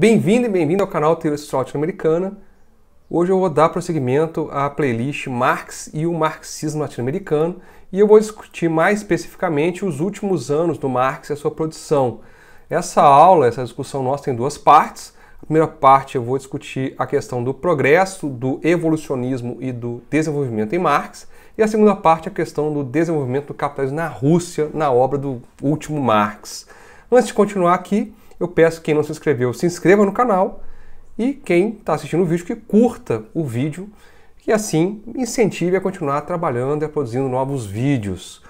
Bem-vindo e bem-vindo ao canal Tiro latino Americana. Hoje eu vou dar prosseguimento à playlist Marx e o Marxismo Latino-Americano e eu vou discutir mais especificamente os últimos anos do Marx e a sua produção. Essa aula, essa discussão nossa tem duas partes. A primeira parte eu vou discutir a questão do progresso, do evolucionismo e do desenvolvimento em Marx, e a segunda parte é a questão do desenvolvimento do capitalismo na Rússia, na obra do último Marx. Antes de continuar aqui, eu peço quem não se inscreveu, se inscreva no canal e quem está assistindo o vídeo que curta o vídeo e assim incentive a continuar trabalhando e produzindo novos vídeos.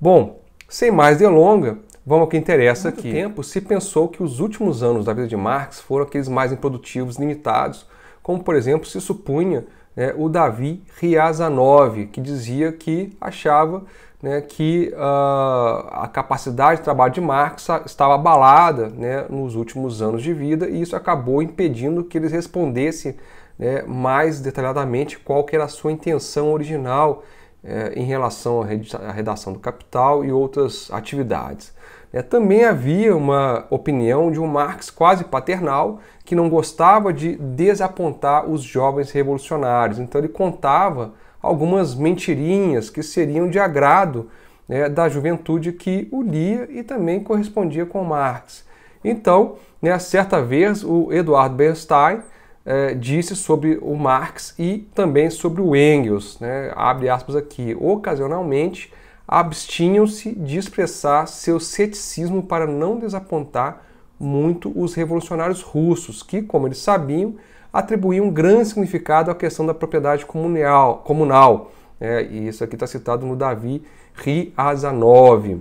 Bom, sem mais delonga, vamos ao que interessa Muito aqui. tempo se pensou que os últimos anos da vida de Marx foram aqueles mais improdutivos, limitados, como por exemplo se supunha né, o Davi Riazanov, que dizia que achava né, que uh, a capacidade de trabalho de Marx estava abalada né, nos últimos anos de vida e isso acabou impedindo que eles respondessem né, mais detalhadamente qual era a sua intenção original eh, em relação à redação do Capital e outras atividades. É, também havia uma opinião de um Marx quase paternal que não gostava de desapontar os jovens revolucionários, então ele contava algumas mentirinhas que seriam de agrado né, da juventude que o lia e também correspondia com Marx. Então, né, certa vez, o Eduardo Bernstein eh, disse sobre o Marx e também sobre o Engels, né, abre aspas aqui, ocasionalmente abstinham-se de expressar seu ceticismo para não desapontar muito os revolucionários russos, que, como eles sabiam, atribuir um grande significado à questão da propriedade comunal. comunal né? E isso aqui está citado no Davi Riase9.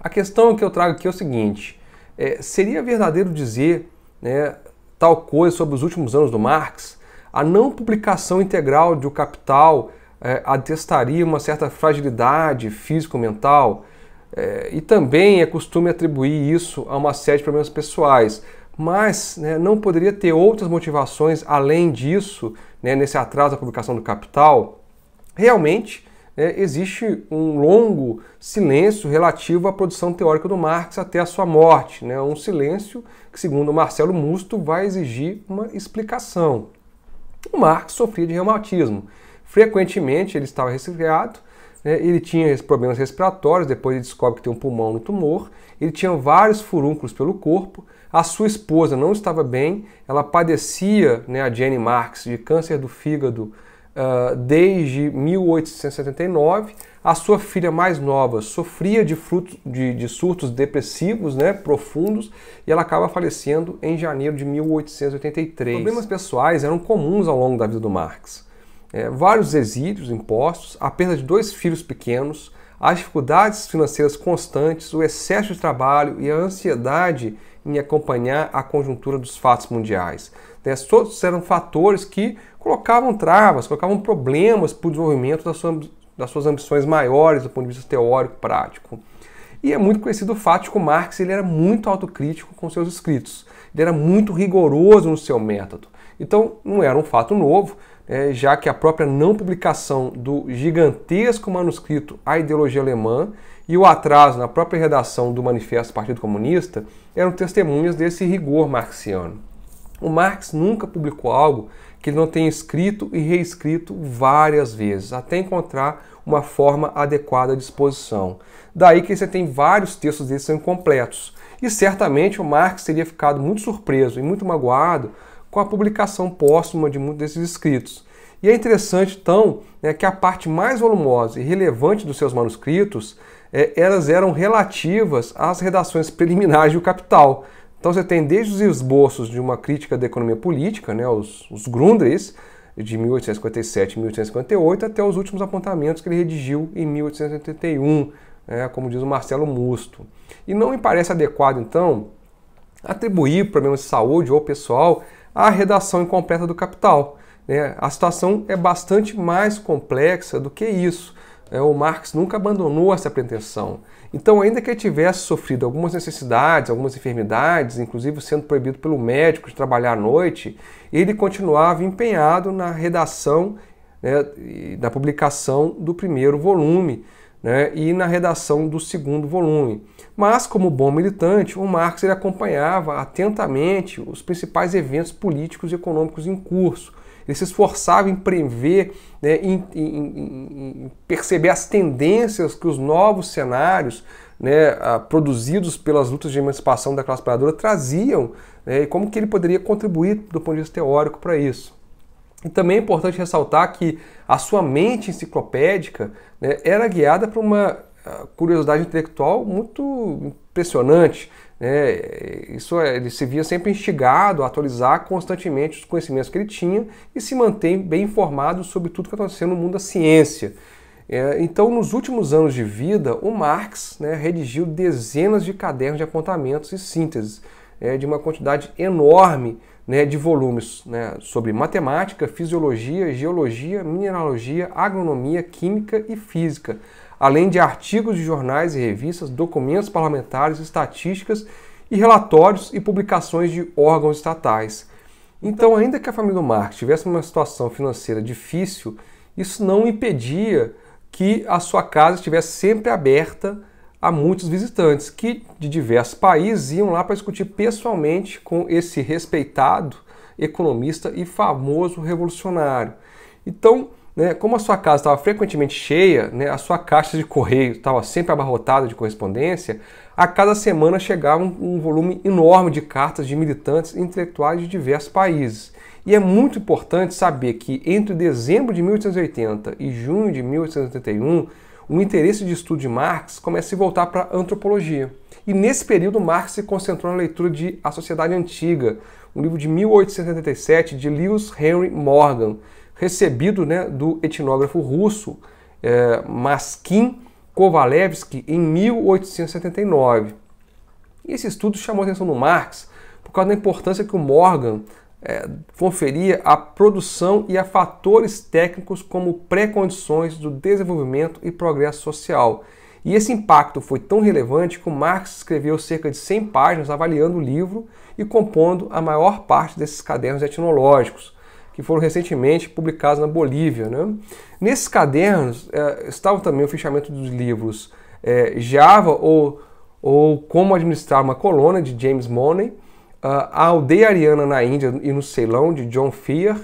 A questão que eu trago aqui é o seguinte: é, seria verdadeiro dizer né, tal coisa sobre os últimos anos do Marx? A não publicação integral de O Capital é, atestaria uma certa fragilidade físico-mental? É, e também é costume atribuir isso a uma série de problemas pessoais mas né, não poderia ter outras motivações além disso, né, nesse atraso da publicação do capital? Realmente, né, existe um longo silêncio relativo à produção teórica do Marx até a sua morte. Né, um silêncio que, segundo Marcelo Musto, vai exigir uma explicação. O Marx sofria de reumatismo. Frequentemente ele estava resfriado, né, ele tinha problemas respiratórios, depois ele descobre que tem um pulmão no tumor, ele tinha vários furúnculos pelo corpo, a sua esposa não estava bem, ela padecia, né, a Jenny Marx, de câncer do fígado uh, desde 1879. A sua filha mais nova sofria de, fruto, de, de surtos depressivos né, profundos e ela acaba falecendo em janeiro de 1883. Problemas pessoais eram comuns ao longo da vida do Marx. É, vários exílios impostos, a perda de dois filhos pequenos, as dificuldades financeiras constantes, o excesso de trabalho e a ansiedade em acompanhar a conjuntura dos fatos mundiais. Todos né? eram fatores que colocavam travas, colocavam problemas para o desenvolvimento das suas, das suas ambições maiores do ponto de vista teórico prático. E é muito conhecido o fato de que o Marx ele era muito autocrítico com seus escritos. Ele era muito rigoroso no seu método. Então, não era um fato novo, né, já que a própria não publicação do gigantesco manuscrito A Ideologia Alemã e o atraso na própria redação do Manifesto do Partido Comunista eram testemunhas desse rigor marxiano. O Marx nunca publicou algo que ele não tenha escrito e reescrito várias vezes, até encontrar uma forma adequada de exposição. Daí que você tem vários textos desses são incompletos. E certamente o Marx teria ficado muito surpreso e muito magoado com a publicação póstuma de muitos desses escritos. E é interessante, então, né, que a parte mais volumosa e relevante dos seus manuscritos é, elas eram relativas às redações preliminares do Capital. Então você tem desde os esboços de uma crítica da economia política, né, os, os Grundrisse, de 1857 e 1858, até os últimos apontamentos que ele redigiu em 1881, né, como diz o Marcelo Musto. E não me parece adequado, então, atribuir problemas de saúde ou pessoal à redação incompleta do Capital. Né? A situação é bastante mais complexa do que isso. É, o Marx nunca abandonou essa pretensão. Então, ainda que ele tivesse sofrido algumas necessidades, algumas enfermidades, inclusive sendo proibido pelo médico de trabalhar à noite, ele continuava empenhado na redação, né, na publicação do primeiro volume né, e na redação do segundo volume. Mas, como bom militante, o Marx ele acompanhava atentamente os principais eventos políticos e econômicos em curso ele né, se esforçava em prever, né, em, em, em perceber as tendências que os novos cenários né, ah, produzidos pelas lutas de emancipação da classe trabalhadora traziam né, e como que ele poderia contribuir do ponto de vista teórico para isso. E também é importante ressaltar que a sua mente enciclopédica né, era guiada por uma ah, curiosidade intelectual muito impressionante. Né? isso é, ele se via sempre instigado a atualizar constantemente os conhecimentos que ele tinha e se mantém bem informado sobre tudo que aconteceu no mundo da ciência. É, então, nos últimos anos de vida, o Marx né, redigiu dezenas de cadernos de apontamentos e sínteses é, de uma quantidade enorme né, de volumes né, sobre matemática, fisiologia, geologia, mineralogia, agronomia, química e física além de artigos de jornais e revistas, documentos parlamentares, estatísticas e relatórios e publicações de órgãos estatais. Então, ainda que a família do Marx tivesse uma situação financeira difícil, isso não impedia que a sua casa estivesse sempre aberta a muitos visitantes que de diversos países iam lá para discutir pessoalmente com esse respeitado economista e famoso revolucionário. Então, né? Como a sua casa estava frequentemente cheia, né? a sua caixa de correio estava sempre abarrotada de correspondência, a cada semana chegava um, um volume enorme de cartas de militantes intelectuais de diversos países. E é muito importante saber que entre dezembro de 1880 e junho de 1881, o interesse de estudo de Marx começa a se voltar para a antropologia. E nesse período, Marx se concentrou na leitura de A Sociedade Antiga, um livro de 1877 de Lewis Henry Morgan, recebido né, do etnógrafo russo é, Maskin Kovalevsky em 1879. E esse estudo chamou a atenção do Marx por causa da importância que o Morgan é, conferia à produção e a fatores técnicos como pré-condições do desenvolvimento e progresso social. E esse impacto foi tão relevante que o Marx escreveu cerca de 100 páginas avaliando o livro e compondo a maior parte desses cadernos etnológicos que foram recentemente publicados na Bolívia. Né? Nesses cadernos é, também o fechamento dos livros é, Java ou, ou Como Administrar uma Colônia, de James Money, A Aldeia Ariana na Índia e no Ceilão, de John Fear,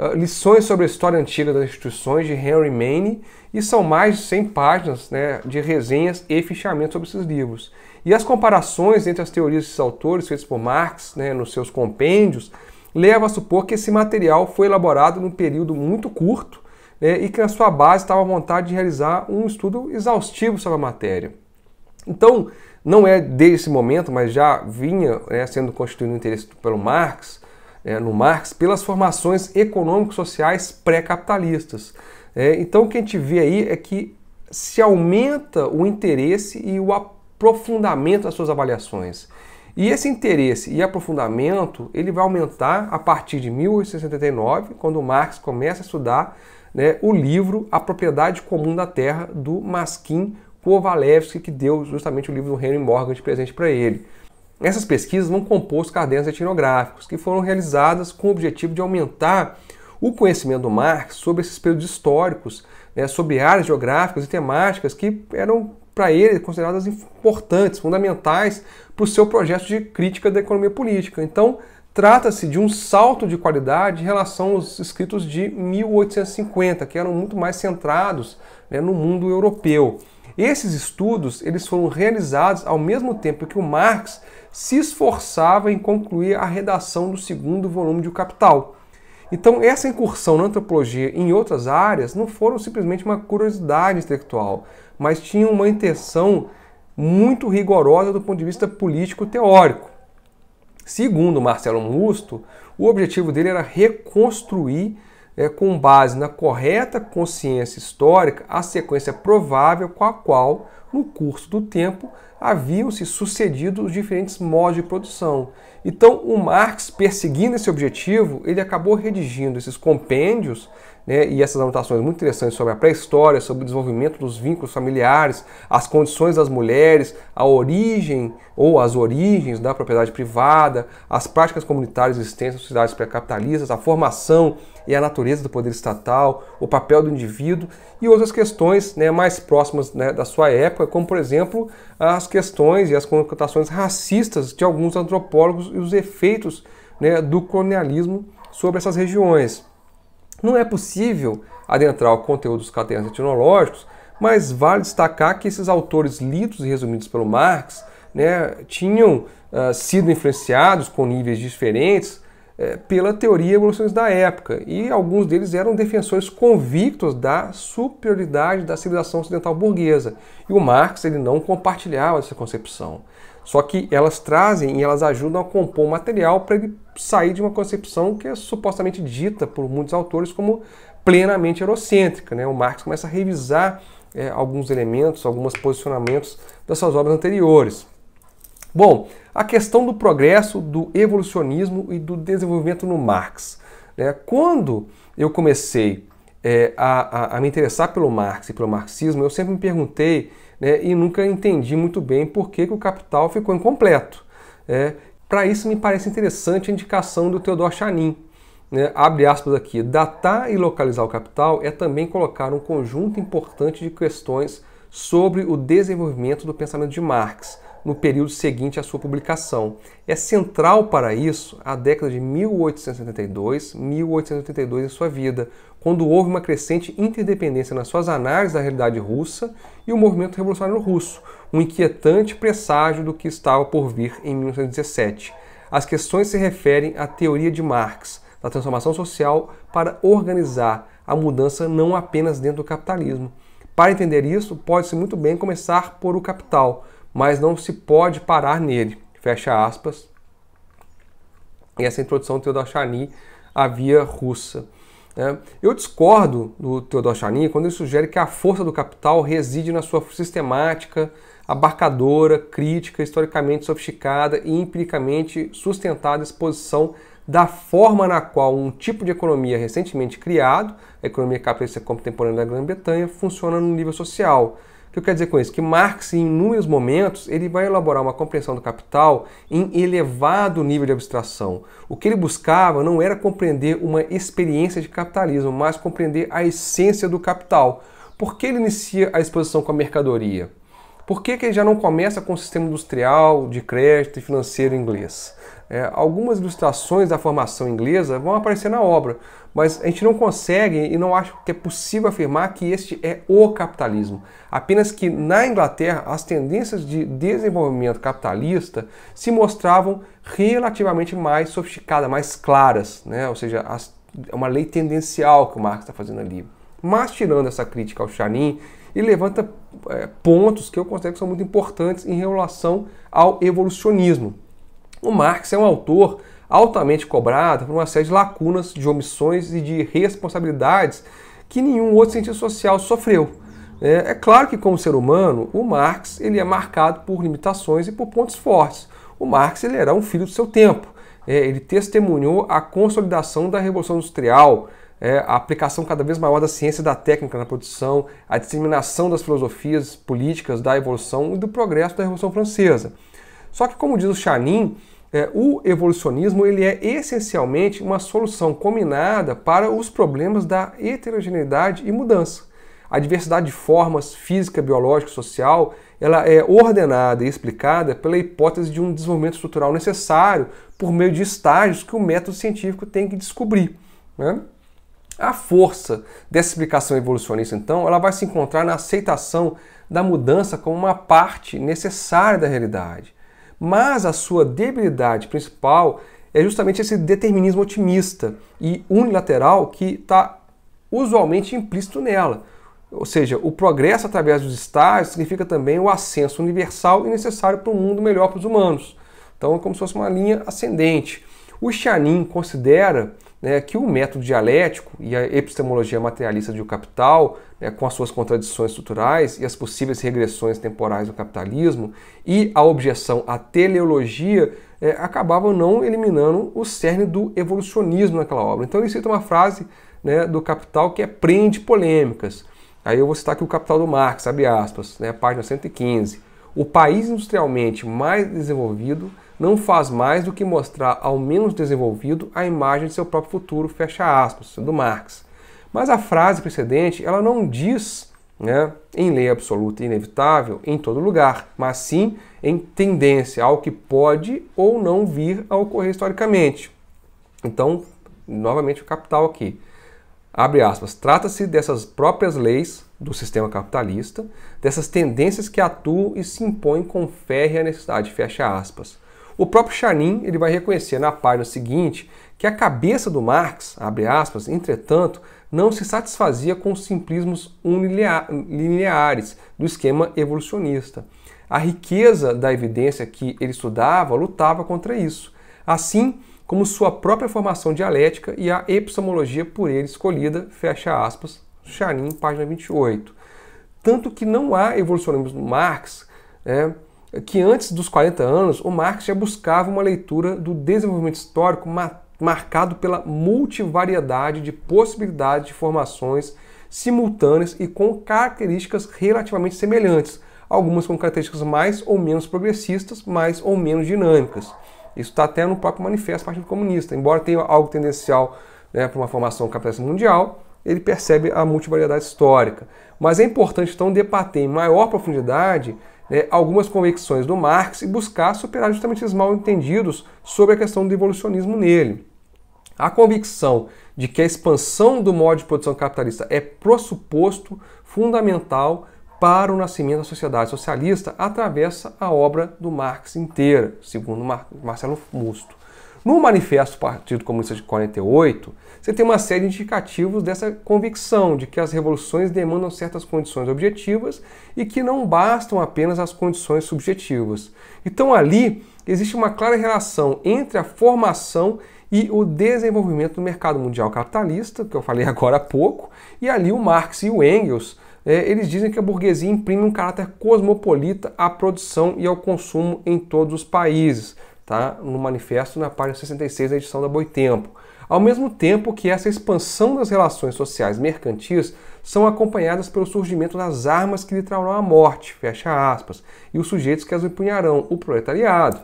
Uh, lições sobre a história antiga das instituições de Henry Maine e são mais de 100 páginas né, de resenhas e fichamentos sobre esses livros. E as comparações entre as teorias desses autores feitas por Marx né, nos seus compêndios leva a supor que esse material foi elaborado num período muito curto né, e que na sua base estava à vontade de realizar um estudo exaustivo sobre a matéria. Então, não é desde esse momento, mas já vinha né, sendo constituído o interesse pelo Marx, é, no Marx, pelas formações econômico-sociais pré-capitalistas. É, então, o que a gente vê aí é que se aumenta o interesse e o aprofundamento das suas avaliações. E esse interesse e aprofundamento ele vai aumentar a partir de 1869, quando Marx começa a estudar né, o livro A Propriedade Comum da Terra, do Maskin Kovalevsky, que deu justamente o livro do Henry Morgan de presente para ele. Essas pesquisas vão compor os cadernos etnográficos, que foram realizadas com o objetivo de aumentar o conhecimento do Marx sobre esses períodos históricos, né, sobre áreas geográficas e temáticas que eram para ele consideradas importantes, fundamentais para o seu projeto de crítica da economia política. Então, trata-se de um salto de qualidade em relação aos escritos de 1850, que eram muito mais centrados né, no mundo europeu. Esses estudos eles foram realizados ao mesmo tempo que o Marx se esforçava em concluir a redação do segundo volume de O Capital. Então, essa incursão na antropologia em outras áreas não foram simplesmente uma curiosidade intelectual, mas tinham uma intenção muito rigorosa do ponto de vista político-teórico. Segundo Marcelo Musto, o objetivo dele era reconstruir é, com base na correta consciência histórica, a sequência provável com a qual, no curso do tempo, haviam se sucedido os diferentes modos de produção. Então, o Marx, perseguindo esse objetivo, ele acabou redigindo esses compêndios né, e essas anotações muito interessantes sobre a pré-história, sobre o desenvolvimento dos vínculos familiares, as condições das mulheres, a origem ou as origens da propriedade privada, as práticas comunitárias existentes nas sociedades pré-capitalistas, a formação e a natureza do poder estatal, o papel do indivíduo e outras questões né, mais próximas né, da sua época, como por exemplo as questões e as conotações racistas de alguns antropólogos e os efeitos né, do colonialismo sobre essas regiões. Não é possível adentrar o conteúdo dos cadernos etnológicos, mas vale destacar que esses autores lidos e resumidos pelo Marx né, tinham uh, sido influenciados com níveis diferentes eh, pela teoria evolucionista da época, e alguns deles eram defensores convictos da superioridade da civilização ocidental burguesa. E o Marx ele não compartilhava essa concepção. Só que elas trazem e elas ajudam a compor o material para ele sair de uma concepção que é supostamente dita por muitos autores como plenamente eurocêntrica. Né? O Marx começa a revisar é, alguns elementos, alguns posicionamentos das suas obras anteriores. Bom, a questão do progresso, do evolucionismo e do desenvolvimento no Marx. Né? Quando eu comecei é, a, a, a, me interessar pelo Marx e pelo marxismo, eu sempre me perguntei né, e nunca entendi muito bem por que, que o Capital ficou incompleto. É, para isso, me parece interessante a indicação do Theodor Chanin. Né? Abre aspas aqui. Datar e localizar o capital é também colocar um conjunto importante de questões sobre o desenvolvimento do pensamento de Marx no período seguinte à sua publicação. É central para isso a década de 1872, 1882 em sua vida, quando houve uma crescente interdependência nas suas análises da realidade russa e o movimento revolucionário russo, um inquietante presságio do que estava por vir em 1917. As questões se referem à teoria de Marx, da transformação social para organizar a mudança não apenas dentro do capitalismo. Para entender isso, pode-se muito bem começar por o capital, mas não se pode parar nele. Fecha aspas. E essa introdução do Theodor Chani à via russa. Né? Eu discordo do Theodor Chanin quando ele sugere que a força do capital reside na sua sistemática, abarcadora, crítica, historicamente sofisticada e empiricamente sustentada exposição da forma na qual um tipo de economia recentemente criado, a economia capitalista contemporânea da Grã-Bretanha, funciona no nível social que eu quero dizer com isso? Que Marx, em inúmeros momentos, ele vai elaborar uma compreensão do capital em elevado nível de abstração. O que ele buscava não era compreender uma experiência de capitalismo, mas compreender a essência do capital. Por que ele inicia a exposição com a mercadoria? Por que, que ele já não começa com o sistema industrial, de crédito e financeiro inglês? É, algumas ilustrações da formação inglesa vão aparecer na obra, mas a gente não consegue e não acho que é possível afirmar que este é o capitalismo. Apenas que na Inglaterra as tendências de desenvolvimento capitalista se mostravam relativamente mais sofisticadas, mais claras, né? ou seja, é uma lei tendencial que o Marx está fazendo ali. Mas tirando essa crítica ao Chanin ele levanta é, pontos que eu considero que são muito importantes em relação ao evolucionismo. O Marx é um autor altamente cobrado por uma série de lacunas, de omissões e de responsabilidades que nenhum outro cientista social sofreu. É, é claro que, como ser humano, o Marx ele é marcado por limitações e por pontos fortes. O Marx ele era um filho do seu tempo. É, ele testemunhou a consolidação da Revolução Industrial, é, a aplicação cada vez maior da ciência e da técnica na produção, a disseminação das filosofias políticas da evolução e do progresso da Revolução Francesa. Só que, como diz o Chanin, é, o evolucionismo ele é essencialmente uma solução combinada para os problemas da heterogeneidade e mudança. A diversidade de formas física, biológica, social, ela é ordenada e explicada pela hipótese de um desenvolvimento estrutural necessário por meio de estágios que o método científico tem que descobrir. Né? A força dessa explicação evolucionista, então, ela vai se encontrar na aceitação da mudança como uma parte necessária da realidade. Mas a sua debilidade principal é justamente esse determinismo otimista e unilateral que está usualmente implícito nela. Ou seja, o progresso através dos estágios significa também o ascenso universal e necessário para um mundo melhor para os humanos. Então é como se fosse uma linha ascendente. O Xanin considera né, que o método dialético e a epistemologia materialista de O capital, né, com as suas contradições estruturais e as possíveis regressões temporais do capitalismo, e a objeção à teleologia, é, acabavam não eliminando o cerne do evolucionismo naquela obra. Então ele cita uma frase né, do Capital que é prende polêmicas. Aí eu vou citar aqui o Capital do Marx, abre aspas, né, página 115. O país industrialmente mais desenvolvido não faz mais do que mostrar ao menos desenvolvido a imagem de seu próprio futuro, fecha aspas, do Marx. Mas a frase precedente, ela não diz, né, em lei absoluta e inevitável, em todo lugar, mas sim em tendência ao que pode ou não vir a ocorrer historicamente. Então, novamente o capital aqui. Abre aspas. Trata-se dessas próprias leis do sistema capitalista, dessas tendências que atuam e se impõem com férrea necessidade, fecha aspas. O próprio Chanin ele vai reconhecer na página seguinte que a cabeça do Marx, abre aspas, entretanto, não se satisfazia com os simplismos unilineares do esquema evolucionista. A riqueza da evidência que ele estudava lutava contra isso, assim como sua própria formação dialética e a epistemologia por ele escolhida, fecha aspas, Chanin, página 28. Tanto que não há evolucionismo Marx, né, que antes dos 40 anos, o Marx já buscava uma leitura do desenvolvimento histórico marcado pela multivariedade de possibilidades de formações simultâneas e com características relativamente semelhantes, algumas com características mais ou menos progressistas, mais ou menos dinâmicas. Isso está até no próprio manifesto do Partido Comunista. Embora tenha algo tendencial né, para uma formação capitalista mundial, ele percebe a multivariedade histórica. Mas é importante, então, debater em maior profundidade né, algumas convicções do Marx e buscar superar justamente esses mal entendidos sobre a questão do evolucionismo nele. A convicção de que a expansão do modo de produção capitalista é pressuposto fundamental para o nascimento da sociedade socialista atravessa a obra do Marx inteira, segundo Marcelo Musto. No Manifesto do Partido Comunista de 48, você tem uma série de indicativos dessa convicção de que as revoluções demandam certas condições objetivas e que não bastam apenas as condições subjetivas. Então ali existe uma clara relação entre a formação e o desenvolvimento do mercado mundial capitalista, que eu falei agora há pouco, e ali o Marx e o Engels é, eles dizem que a burguesia imprime um caráter cosmopolita à produção e ao consumo em todos os países tá? no manifesto na página 66 da edição da Boitempo. Ao mesmo tempo que essa expansão das relações sociais mercantis são acompanhadas pelo surgimento das armas que lhe trarão a morte, fecha aspas, e os sujeitos que as empunharão, o proletariado,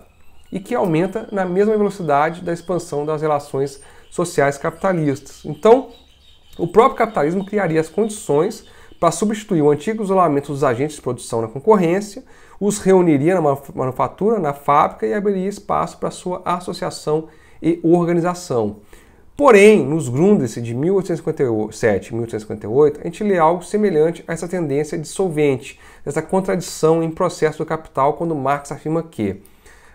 e que aumenta na mesma velocidade da expansão das relações sociais capitalistas. Então, o próprio capitalismo criaria as condições para substituir o antigo isolamento dos agentes de produção na concorrência os reuniria na manufatura, na fábrica e abriria espaço para sua associação e organização. Porém, nos Grundes de 1857 e 1858, a gente lê algo semelhante a essa tendência dissolvente, essa contradição em processo do capital, quando Marx afirma que.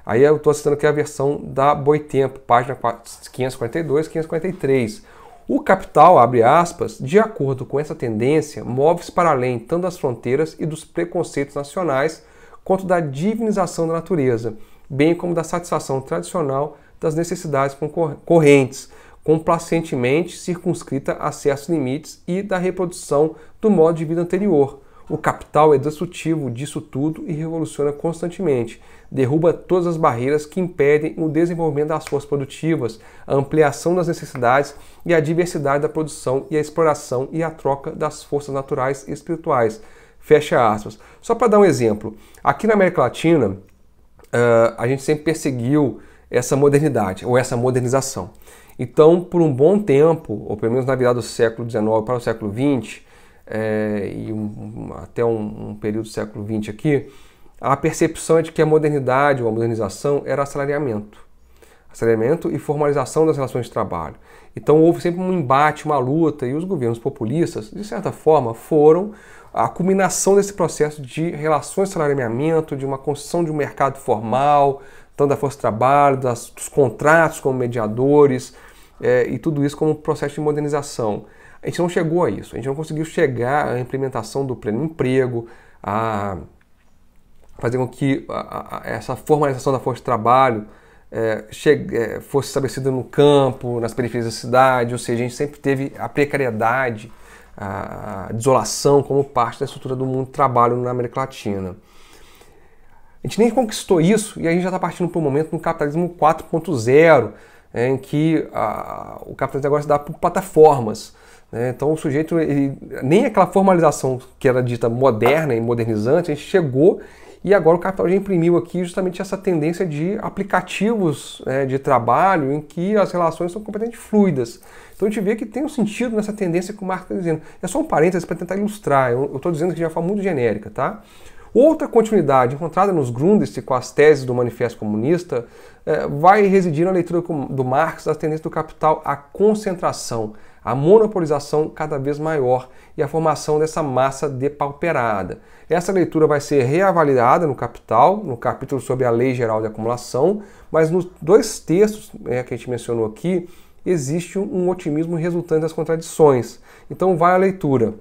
Aí eu estou citando aqui a versão da Boitempo, página 542 543. O capital, abre aspas, de acordo com essa tendência, move-se para além tanto das fronteiras e dos preconceitos nacionais, quanto da divinização da natureza, bem como da satisfação tradicional das necessidades correntes, complacentemente circunscrita a certos limites e da reprodução do modo de vida anterior. O capital é destrutivo disso tudo e revoluciona constantemente. Derruba todas as barreiras que impedem o desenvolvimento das forças produtivas, a ampliação das necessidades e a diversidade da produção e a exploração e a troca das forças naturais e espirituais, Fecha aspas. Só para dar um exemplo, aqui na América Latina, uh, a gente sempre perseguiu essa modernidade ou essa modernização. Então, por um bom tempo, ou pelo menos na virada do século XIX para o século XX, é, eh, e um, até um, um, período do século XX aqui, a percepção é de que a modernidade ou a modernização era assalariamento. Assalariamento e formalização das relações de trabalho. Então houve sempre um embate, uma luta, e os governos populistas, de certa forma, foram a culminação desse processo de relações de salariamento, de uma construção de um mercado formal, tanto da força de trabalho, das, dos contratos como mediadores, é, e tudo isso como um processo de modernização. A gente não chegou a isso, a gente não conseguiu chegar à implementação do pleno emprego, a fazer com que a, a, essa formalização da força de trabalho é, chegue, é, fosse estabelecida no campo, nas periferias da cidade, ou seja, a gente sempre teve a precariedade a desolação como parte da estrutura do mundo do trabalho na América Latina. A gente nem conquistou isso e a gente já está partindo para um momento no capitalismo 4.0, né, em que a, o capitalismo agora se dá por plataformas. Né? Então o sujeito, ele, nem aquela formalização que era dita moderna e modernizante, a gente chegou e agora o Capital já imprimiu aqui justamente essa tendência de aplicativos né, de trabalho em que as relações são completamente fluidas. Então a gente vê que tem um sentido nessa tendência que o Marco está dizendo. É só um parênteses para tentar ilustrar, eu estou dizendo que já foi muito genérica, tá? Outra continuidade encontrada nos Grundrisse com as teses do Manifesto Comunista eh, vai residir na leitura do Marx das tendências do capital à concentração, à monopolização cada vez maior e à formação dessa massa depauperada. Essa leitura vai ser reavaliada no Capital, no capítulo sobre a Lei Geral de Acumulação, mas nos dois textos né, que a gente mencionou aqui, existe um otimismo resultante das contradições. Então, vai a leitura.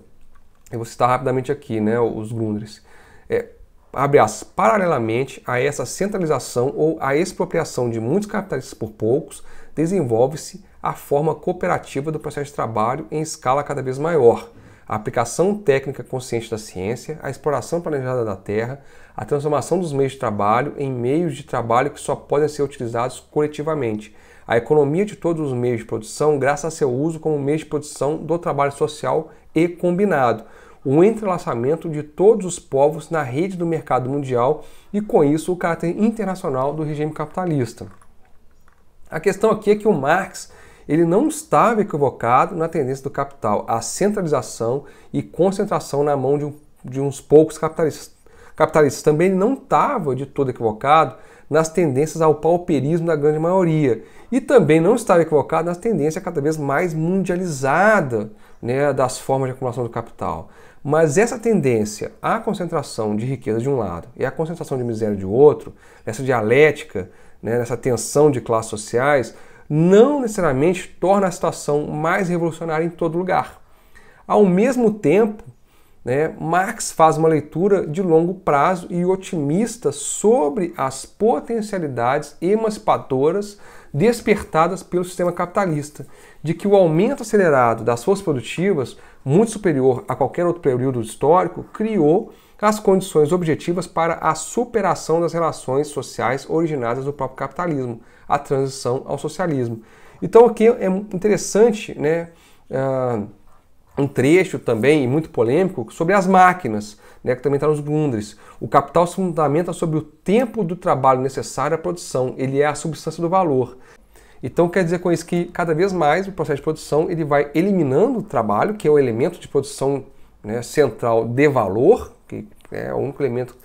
Eu vou citar rapidamente aqui né, os Grundrisse é, abre as, paralelamente a essa centralização ou a expropriação de muitos capitalistas por poucos, desenvolve-se a forma cooperativa do processo de trabalho em escala cada vez maior. A aplicação técnica consciente da ciência, a exploração planejada da terra, a transformação dos meios de trabalho em meios de trabalho que só podem ser utilizados coletivamente, a economia de todos os meios de produção graças a seu uso como meio de produção do trabalho social e combinado, o entrelaçamento de todos os povos na rede do mercado mundial e, com isso, o caráter internacional do regime capitalista. A questão aqui é que o Marx ele não estava equivocado na tendência do capital à centralização e concentração na mão de, um, de uns poucos capitalistas. capitalistas. Também não estava de todo equivocado nas tendências ao pauperismo da grande maioria. E também não estava equivocado nas tendências cada vez mais mundializada né, das formas de acumulação do capital. Mas essa tendência à concentração de riqueza de um lado e à concentração de miséria de outro, essa dialética, né, essa tensão de classes sociais, não necessariamente torna a situação mais revolucionária em todo lugar. Ao mesmo tempo, né, Marx faz uma leitura de longo prazo e otimista sobre as potencialidades emancipadoras despertadas pelo sistema capitalista, de que o aumento acelerado das forças produtivas muito superior a qualquer outro período histórico, criou as condições objetivas para a superação das relações sociais originadas do próprio capitalismo, a transição ao socialismo. Então aqui é interessante, né, ah, um trecho também muito polêmico sobre as máquinas, né, que também está nos Gundres. O capital se fundamenta sobre o tempo do trabalho necessário à produção. Ele é a substância do valor. Então quer dizer com isso que cada vez mais o processo de produção ele vai eliminando o trabalho, que é o elemento de produção né, central de valor, que é o único elemento,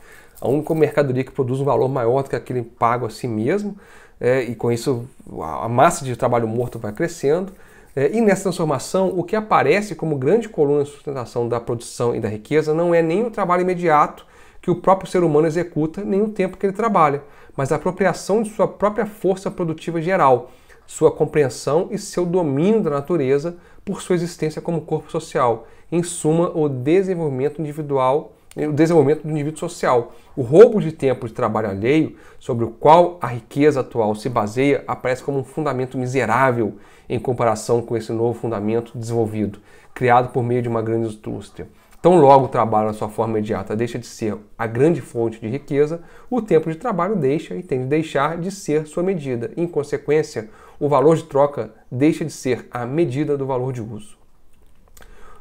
a única mercadoria que produz um valor maior do que aquele pago a si mesmo, é, e com isso a massa de trabalho morto vai crescendo. É, e nessa transformação, o que aparece como grande coluna de sustentação da produção e da riqueza não é nem o trabalho imediato que o próprio ser humano executa, nem o tempo que ele trabalha, mas a apropriação de sua própria força produtiva geral, sua compreensão e seu domínio da natureza por sua existência como corpo social. Em suma, o desenvolvimento individual, o desenvolvimento do indivíduo social. O roubo de tempo de trabalho alheio, sobre o qual a riqueza atual se baseia, aparece como um fundamento miserável em comparação com esse novo fundamento desenvolvido, criado por meio de uma grande indústria. Tão logo o trabalho, na sua forma imediata, deixa de ser a grande fonte de riqueza, o tempo de trabalho deixa e tem de deixar de ser sua medida. Em consequência, o valor de troca deixa de ser a medida do valor de uso.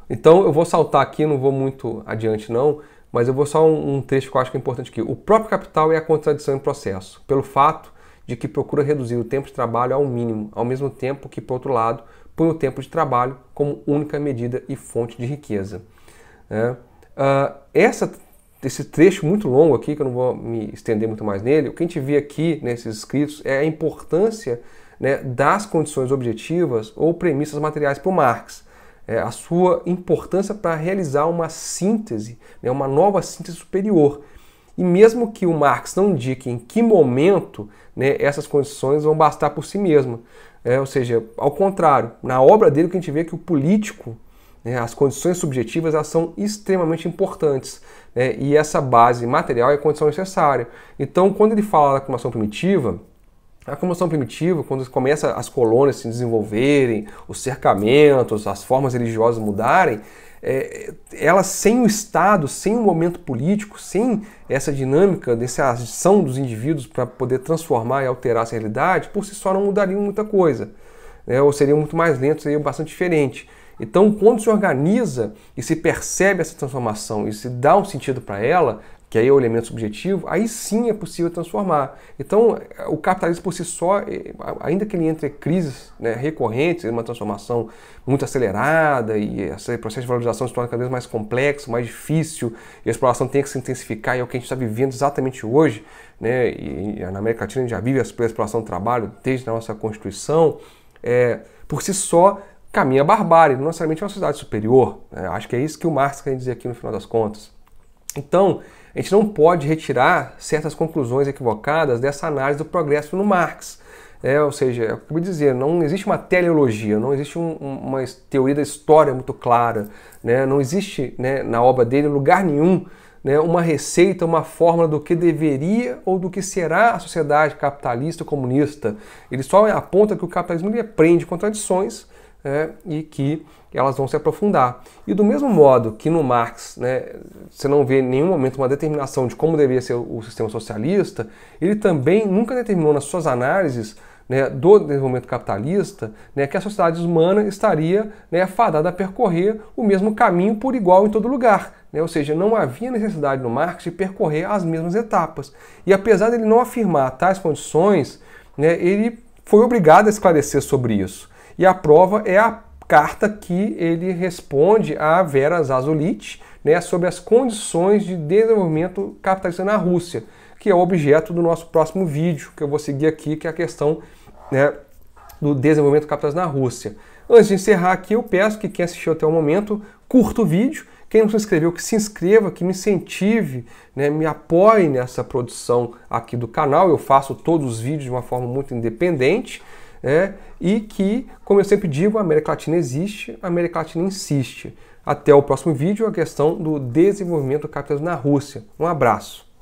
Então eu vou saltar aqui, não vou muito adiante não, mas eu vou só um, um trecho que eu acho que é importante aqui. O próprio capital é a contradição em processo, pelo fato de que procura reduzir o tempo de trabalho ao mínimo, ao mesmo tempo que, por outro lado, põe o tempo de trabalho como única medida e fonte de riqueza. É. Uh, essa, esse trecho muito longo aqui, que eu não vou me estender muito mais nele, o que a gente vê aqui nesses escritos é a importância né, das condições objetivas ou premissas materiais para o Marx. É, a sua importância para realizar uma síntese, né, uma nova síntese superior. E mesmo que o Marx não indique em que momento né, essas condições vão bastar por si mesma. É, ou seja, ao contrário, na obra dele o que a gente vê é que o político, né, as condições subjetivas, elas são extremamente importantes. Né, e essa base material é a condição necessária. Então, quando ele fala da acumulação primitiva, a acumulação primitiva, quando começa as colônias se desenvolverem, os cercamentos, as formas religiosas mudarem, é, ela sem o Estado, sem o momento político, sem essa dinâmica, dessa ação dos indivíduos para poder transformar e alterar essa realidade, por si só não mudaria muita coisa. Né? Ou seria muito mais lento, seria bastante diferente. Então, quando se organiza e se percebe essa transformação e se dá um sentido para ela, que aí é o elemento subjetivo, aí sim é possível transformar. Então, o capitalismo por si só, é, ainda que ele entre crises né, recorrentes, uma transformação muito acelerada e esse processo de valorização se torna cada vez mais complexo, mais difícil, e a exploração tem que se intensificar, e é o que a gente está vivendo exatamente hoje, né, e, na América Latina a gente já vive a exploração do trabalho desde a nossa Constituição, é, por si só caminha a barbárie, não necessariamente uma sociedade superior. Né? Acho que é isso que o Marx quer dizer aqui no final das contas. Então, a gente não pode retirar certas conclusões equivocadas dessa análise do progresso no Marx. É, ou seja, como é dizer, não existe uma teleologia, não existe um, uma teoria da história muito clara, né? não existe né, na obra dele lugar nenhum né, uma receita, uma fórmula do que deveria ou do que será a sociedade capitalista ou comunista. Ele só aponta que o capitalismo ele aprende contradições né, e que elas vão se aprofundar. E do mesmo modo que no Marx né, você não vê em nenhum momento uma determinação de como deveria ser o sistema socialista, ele também nunca determinou nas suas análises né, do desenvolvimento capitalista né, que a sociedade humana estaria né, fadada a percorrer o mesmo caminho por igual em todo lugar. Né? Ou seja, não havia necessidade no Marx de percorrer as mesmas etapas. E apesar dele não afirmar tais condições, né, ele foi obrigado a esclarecer sobre isso. E a prova é a carta que ele responde a Vera Zazulit né, sobre as condições de desenvolvimento capitalista na Rússia, que é o objeto do nosso próximo vídeo, que eu vou seguir aqui, que é a questão né, do desenvolvimento capitalista na Rússia. Antes de encerrar aqui, eu peço que quem assistiu até o momento curta o vídeo. Quem não se inscreveu, que se inscreva, que me incentive, né, me apoie nessa produção aqui do canal. Eu faço todos os vídeos de uma forma muito independente né? e que, como eu sempre digo, a América Latina existe, a América Latina insiste. Até o próximo vídeo, a questão do desenvolvimento do capitalismo na Rússia. Um abraço.